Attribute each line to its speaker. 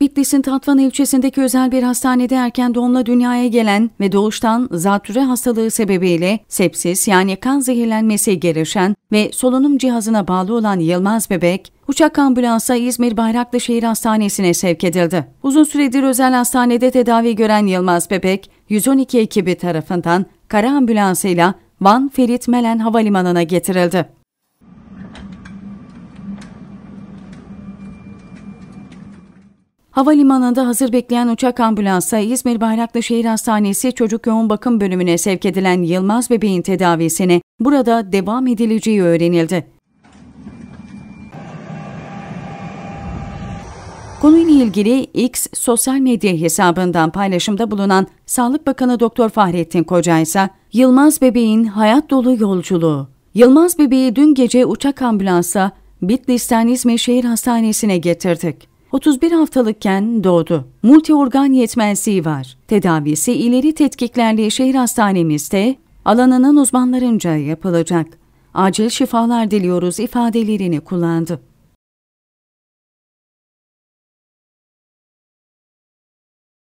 Speaker 1: Bitlis'in Tatvan ilçesindeki özel bir hastanede erken doğumla dünyaya gelen ve doğuştan zatüre hastalığı sebebiyle sepsis yani kan zehirlenmesi gelişen ve solunum cihazına bağlı olan Yılmaz Bebek, uçak ambulansa İzmir Bayraklı Şehir Hastanesi'ne sevk edildi. Uzun süredir özel hastanede tedavi gören Yılmaz Bebek, 112 ekibi tarafından kara ambulansıyla Van Ferit Melen Havalimanı'na getirildi. Havalimanında hazır bekleyen uçak ambulansa İzmir Bayraklı Hastanesi Çocuk Yoğun Bakım Bölümüne sevk edilen Yılmaz bebeğin tedavisine burada devam edileceği öğrenildi. Konuyla ilgili X sosyal medya hesabından paylaşımda bulunan Sağlık Bakanı Doktor Fahrettin Koca ise Yılmaz bebeğin hayat dolu yolculuğu. Yılmaz bebeği dün gece uçak ambulansa Bitlis'ten İzmir Şehir Hastanesi'ne getirdik. 31 haftalıkken doğdu. Multi organ yetmezliği var. Tedavisi ileri tetkiklerle şehir hastanemizde alanının uzmanlarınca yapılacak. Acil şifalar diliyoruz ifadelerini kullandı.